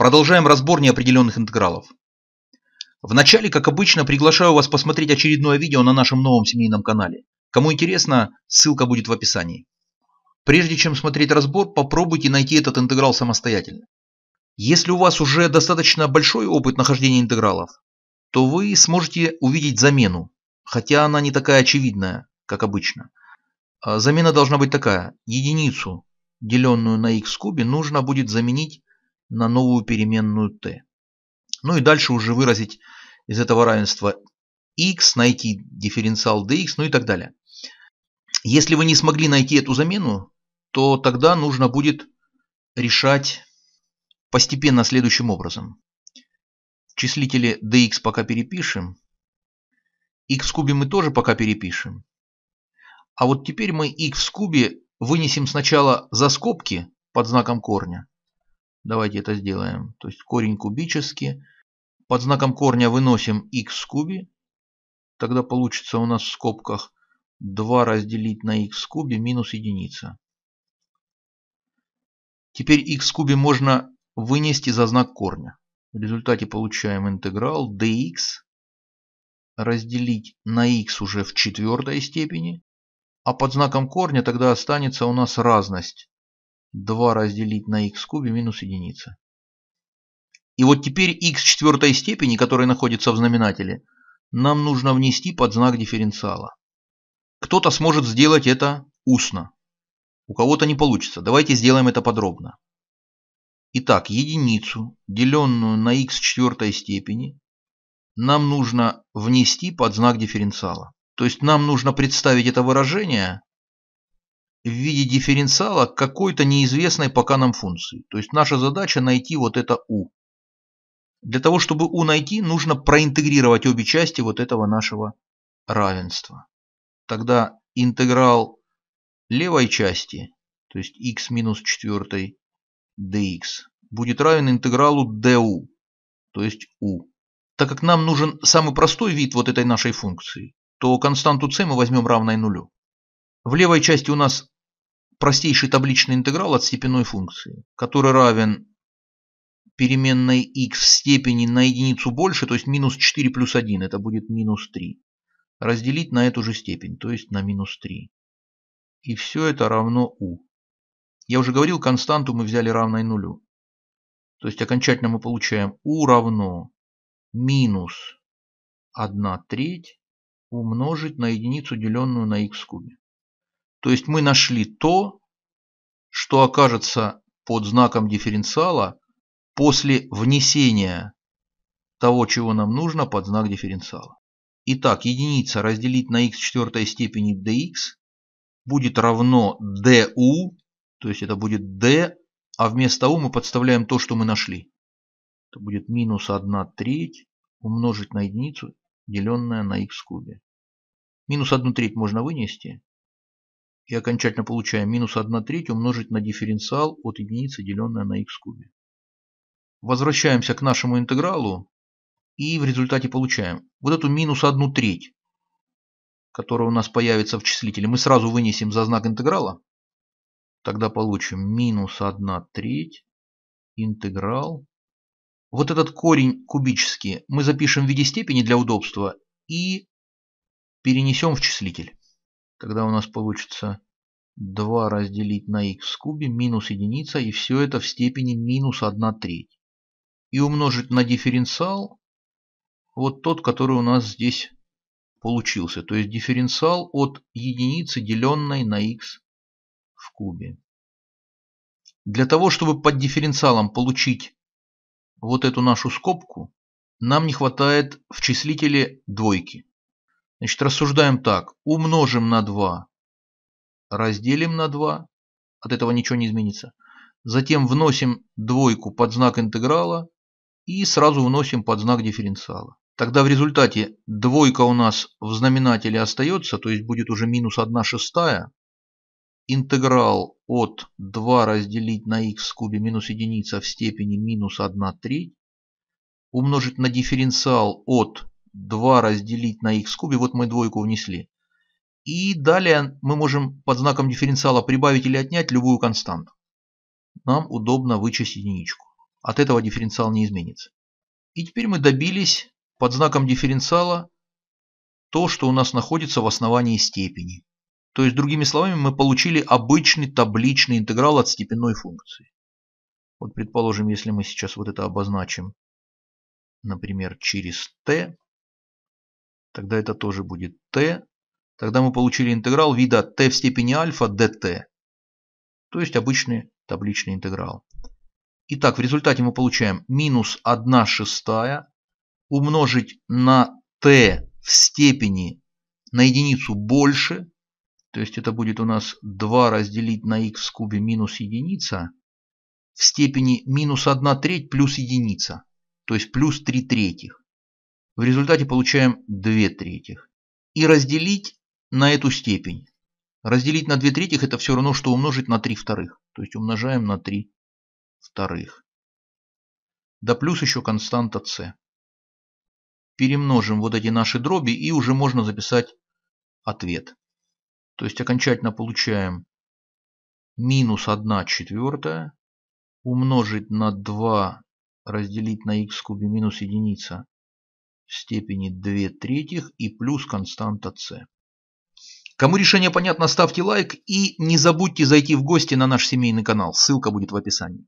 Продолжаем разбор неопределенных интегралов. Вначале, как обычно, приглашаю вас посмотреть очередное видео на нашем новом семейном канале. Кому интересно, ссылка будет в описании. Прежде чем смотреть разбор, попробуйте найти этот интеграл самостоятельно. Если у вас уже достаточно большой опыт нахождения интегралов, то вы сможете увидеть замену, хотя она не такая очевидная, как обычно. А замена должна быть такая. Единицу, деленную на x в кубе, нужно будет заменить на новую переменную t. Ну и дальше уже выразить из этого равенства x, найти дифференциал dx, ну и так далее. Если вы не смогли найти эту замену, то тогда нужно будет решать постепенно следующим образом. Числители dx пока перепишем. x в кубе мы тоже пока перепишем. А вот теперь мы x в кубе вынесем сначала за скобки под знаком корня, Давайте это сделаем. То есть корень кубический. Под знаком корня выносим x в кубе. Тогда получится у нас в скобках 2 разделить на x в кубе минус единица. Теперь x в кубе можно вынести за знак корня. В результате получаем интеграл dx разделить на x уже в четвертой степени. А под знаком корня тогда останется у нас разность 2 разделить на х в кубе минус единица. И вот теперь х четвертой степени, которая находится в знаменателе, нам нужно внести под знак дифференциала. Кто-то сможет сделать это устно. У кого-то не получится. Давайте сделаем это подробно. Итак, единицу, деленную на х четвертой степени, нам нужно внести под знак дифференциала. То есть нам нужно представить это выражение в виде дифференциала какой-то неизвестной пока нам функции. То есть наша задача найти вот это u. Для того, чтобы u найти, нужно проинтегрировать обе части вот этого нашего равенства. Тогда интеграл левой части, то есть x минус 4 dx, будет равен интегралу du, то есть u. Так как нам нужен самый простой вид вот этой нашей функции, то константу c мы возьмем равной нулю. В левой части у нас простейший табличный интеграл от степенной функции, который равен переменной x в степени на единицу больше, то есть минус 4 плюс 1, это будет минус 3, разделить на эту же степень, то есть на минус 3. И все это равно u. Я уже говорил, константу мы взяли равной нулю. То есть окончательно мы получаем u равно минус 1 треть умножить на единицу, деленную на x в кубе. То есть мы нашли то, что окажется под знаком дифференциала после внесения того, чего нам нужно под знак дифференциала. Итак, единица разделить на x четвертой степени dx будет равно du, то есть это будет d, а вместо u мы подставляем то, что мы нашли. Это будет минус 1 треть умножить на единицу, деленное на x в кубе. Минус 1 треть можно вынести, и окончательно получаем минус 1 треть умножить на дифференциал от единицы, деленное на х кубе. Возвращаемся к нашему интегралу и в результате получаем вот эту минус 1 треть, которая у нас появится в числителе, мы сразу вынесем за знак интеграла. Тогда получим минус 1 треть интеграл. Вот этот корень кубический мы запишем в виде степени для удобства и перенесем в числитель. Тогда у нас получится 2 разделить на х в кубе минус единица и все это в степени минус 1 треть. И умножить на дифференциал вот тот, который у нас здесь получился. То есть дифференциал от единицы, деленной на х в кубе. Для того, чтобы под дифференциалом получить вот эту нашу скобку, нам не хватает в числителе двойки. Значит, рассуждаем так. Умножим на 2, разделим на 2. От этого ничего не изменится. Затем вносим двойку под знак интеграла и сразу вносим под знак дифференциала. Тогда в результате двойка у нас в знаменателе остается, то есть будет уже минус 1 шестая. Интеграл от 2 разделить на х в кубе минус единица в степени минус 1 треть умножить на дифференциал от 2 разделить на x в кубе, вот мы двойку внесли. И далее мы можем под знаком дифференциала прибавить или отнять любую константу. Нам удобно вычесть единичку. От этого дифференциал не изменится. И теперь мы добились под знаком дифференциала то, что у нас находится в основании степени. То есть, другими словами, мы получили обычный табличный интеграл от степенной функции. Вот, предположим, если мы сейчас вот это обозначим, например, через t, Тогда это тоже будет t. Тогда мы получили интеграл вида t в степени альфа dt. То есть обычный табличный интеграл. Итак, в результате мы получаем минус 1 шестая умножить на t в степени на единицу больше. То есть это будет у нас 2 разделить на x в кубе минус единица в степени минус 1 треть плюс единица. То есть плюс 3 третьих. В результате получаем 2 трети. И разделить на эту степень. Разделить на 2 трети это все равно, что умножить на 3 вторых. То есть умножаем на 3 вторых. Да плюс еще константа c. Перемножим вот эти наши дроби и уже можно записать ответ. То есть окончательно получаем минус 1 четвертая умножить на 2 разделить на x в кубе минус единица в степени 2 третьих и плюс константа c. Кому решение понятно, ставьте лайк и не забудьте зайти в гости на наш семейный канал, ссылка будет в описании.